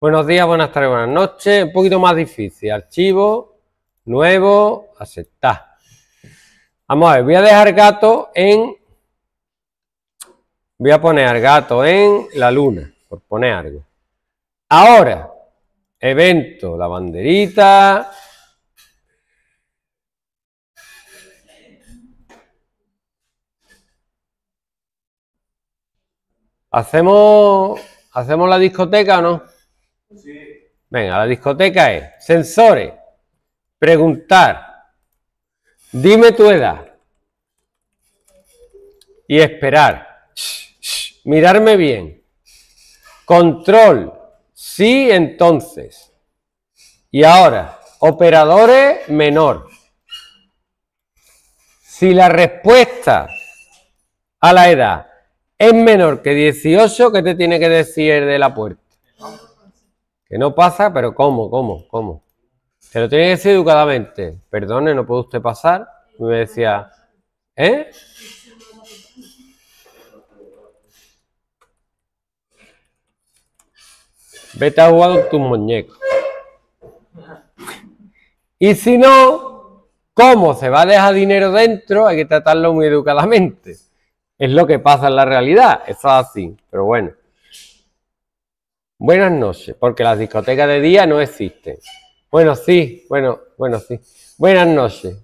Buenos días, buenas tardes, buenas noches. Un poquito más difícil. Archivo, nuevo, aceptar. Vamos a ver, voy a dejar gato en... Voy a poner gato en la luna, por poner algo. Ahora, evento, la banderita, ¿Hacemos, ¿Hacemos la discoteca o no? Venga, la discoteca es sensores, preguntar, dime tu edad y esperar, mirarme bien, control, sí entonces. Y ahora, operadores menor. Si la respuesta a la edad es menor que 18, ¿qué te tiene que decir de la puerta? Que no pasa, pero ¿cómo? ¿Cómo? ¿Cómo? Se lo tiene que decir educadamente. Perdone, no puede usted pasar. me decía, ¿eh? Vete a jugar con tus muñecos. Y si no, ¿cómo? Se va a dejar dinero dentro, hay que tratarlo muy educadamente. Es lo que pasa en la realidad, es así, pero bueno. Buenas noches, porque las discotecas de día no existen. Bueno, sí, bueno, bueno, sí. Buenas noches.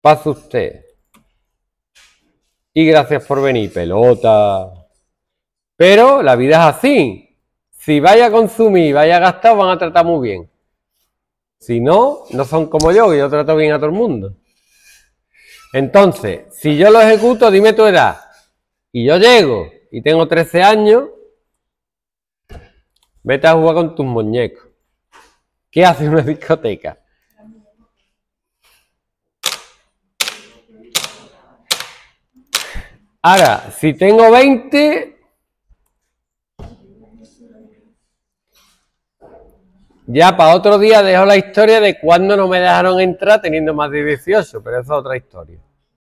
Pase usted. Y gracias por venir, pelota. Pero la vida es así. Si vaya a consumir, vaya a gastar, van a tratar muy bien. Si no, no son como yo, que yo trato bien a todo el mundo. Entonces, si yo lo ejecuto, dime tu edad. Y yo llego y tengo 13 años, Vete a jugar con tus muñecos. ¿Qué hace una discoteca? Ahora, si tengo 20... Ya para otro día dejo la historia de cuando no me dejaron entrar teniendo más de pero eso es otra historia.